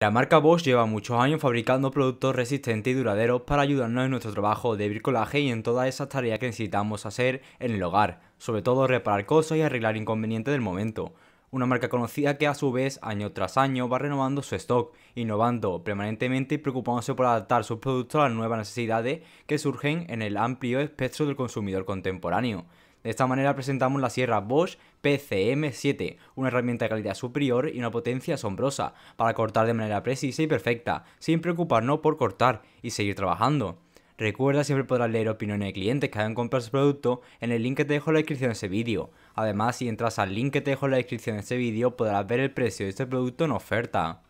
La marca Bosch lleva muchos años fabricando productos resistentes y duraderos para ayudarnos en nuestro trabajo de bricolaje y en todas esas tareas que necesitamos hacer en el hogar, sobre todo reparar cosas y arreglar inconvenientes del momento. Una marca conocida que a su vez año tras año va renovando su stock, innovando permanentemente y preocupándose por adaptar sus productos a las nuevas necesidades que surgen en el amplio espectro del consumidor contemporáneo. De esta manera presentamos la sierra Bosch PCM7, una herramienta de calidad superior y una potencia asombrosa, para cortar de manera precisa y perfecta, sin preocuparnos por cortar y seguir trabajando. Recuerda siempre podrás leer opiniones de clientes que hayan comprado su producto en el link que te dejo en la descripción de este vídeo. Además, si entras al link que te dejo en la descripción de este vídeo podrás ver el precio de este producto en oferta.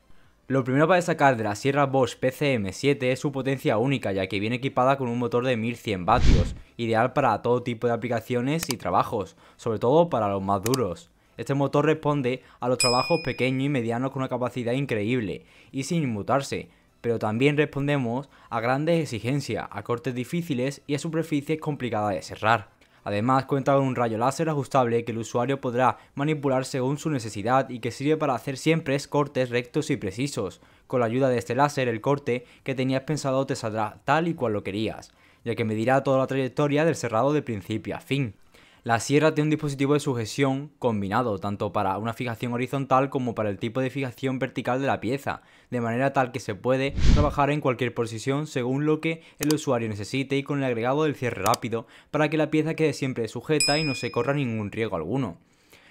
Lo primero para destacar de la Sierra Bosch PCM7 es su potencia única, ya que viene equipada con un motor de 1100 vatios, ideal para todo tipo de aplicaciones y trabajos, sobre todo para los más duros. Este motor responde a los trabajos pequeños y medianos con una capacidad increíble y sin inmutarse, pero también respondemos a grandes exigencias, a cortes difíciles y a superficies complicadas de cerrar. Además cuenta con un rayo láser ajustable que el usuario podrá manipular según su necesidad y que sirve para hacer siempre cortes rectos y precisos. Con la ayuda de este láser el corte que tenías pensado te saldrá tal y cual lo querías, ya que medirá toda la trayectoria del cerrado de principio a fin. La sierra tiene un dispositivo de sujeción combinado, tanto para una fijación horizontal como para el tipo de fijación vertical de la pieza, de manera tal que se puede trabajar en cualquier posición según lo que el usuario necesite y con el agregado del cierre rápido, para que la pieza quede siempre sujeta y no se corra ningún riesgo alguno.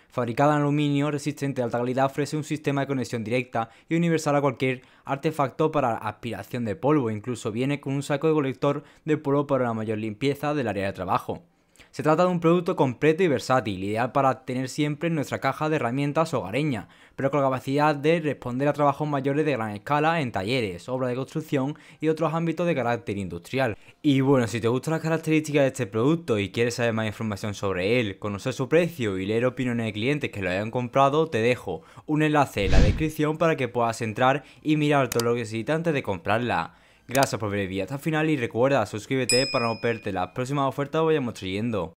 Fabricada en aluminio resistente de alta calidad, ofrece un sistema de conexión directa y universal a cualquier artefacto para aspiración de polvo. Incluso viene con un saco de colector de polvo para la mayor limpieza del área de trabajo. Se trata de un producto completo y versátil, ideal para tener siempre en nuestra caja de herramientas hogareña, pero con la capacidad de responder a trabajos mayores de gran escala en talleres, obras de construcción y otros ámbitos de carácter industrial. Y bueno, si te gustan las características de este producto y quieres saber más información sobre él, conocer su precio y leer opiniones de clientes que lo hayan comprado, te dejo un enlace en la descripción para que puedas entrar y mirar todo lo que necesitas antes de comprarla. Gracias por ver el video hasta final y recuerda suscríbete para no perderte las próximas ofertas que vayamos trayendo.